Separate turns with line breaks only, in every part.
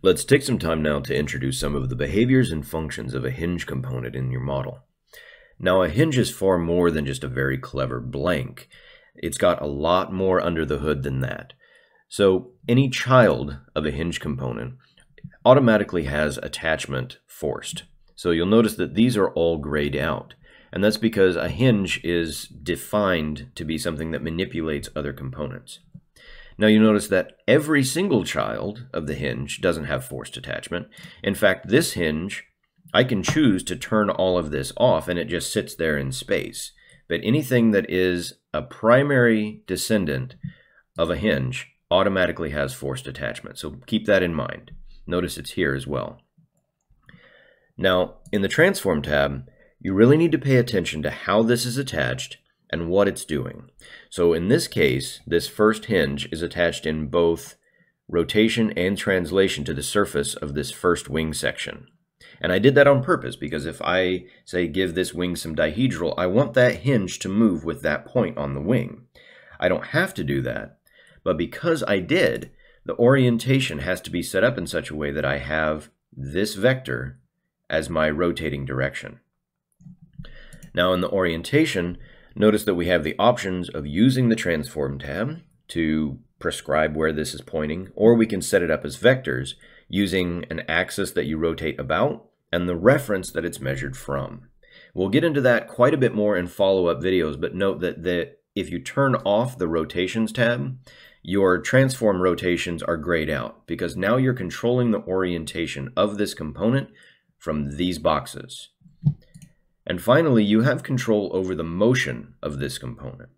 Let's take some time now to introduce some of the behaviors and functions of a hinge component in your model. Now a hinge is far more than just a very clever blank. It's got a lot more under the hood than that. So any child of a hinge component automatically has attachment forced. So you'll notice that these are all grayed out. And that's because a hinge is defined to be something that manipulates other components. Now you notice that every single child of the hinge doesn't have forced attachment. In fact, this hinge, I can choose to turn all of this off and it just sits there in space. But anything that is a primary descendant of a hinge automatically has forced attachment. So keep that in mind. Notice it's here as well. Now, in the Transform tab, you really need to pay attention to how this is attached and what it's doing. So in this case, this first hinge is attached in both rotation and translation to the surface of this first wing section. And I did that on purpose because if I, say, give this wing some dihedral, I want that hinge to move with that point on the wing. I don't have to do that, but because I did, the orientation has to be set up in such a way that I have this vector as my rotating direction. Now in the orientation, Notice that we have the options of using the transform tab to prescribe where this is pointing, or we can set it up as vectors using an axis that you rotate about and the reference that it's measured from. We'll get into that quite a bit more in follow-up videos, but note that the, if you turn off the rotations tab, your transform rotations are grayed out because now you're controlling the orientation of this component from these boxes. And finally, you have control over the motion of this component.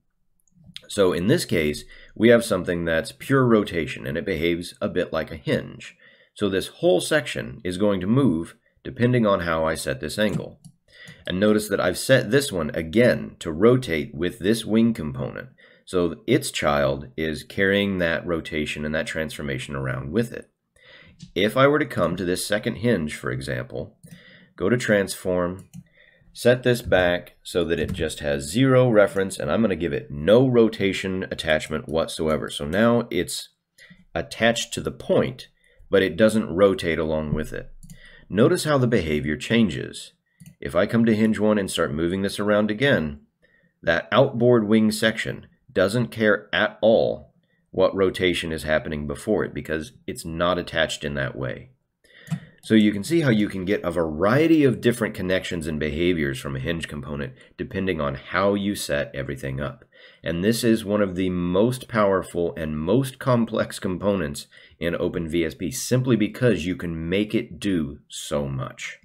So in this case, we have something that's pure rotation, and it behaves a bit like a hinge. So this whole section is going to move depending on how I set this angle. And notice that I've set this one again to rotate with this wing component. So its child is carrying that rotation and that transformation around with it. If I were to come to this second hinge, for example, go to transform, set this back so that it just has zero reference and I'm going to give it no rotation attachment whatsoever. So now it's attached to the point, but it doesn't rotate along with it. Notice how the behavior changes. If I come to hinge one and start moving this around again, that outboard wing section doesn't care at all what rotation is happening before it because it's not attached in that way. So you can see how you can get a variety of different connections and behaviors from a hinge component depending on how you set everything up. And this is one of the most powerful and most complex components in OpenVSP simply because you can make it do so much.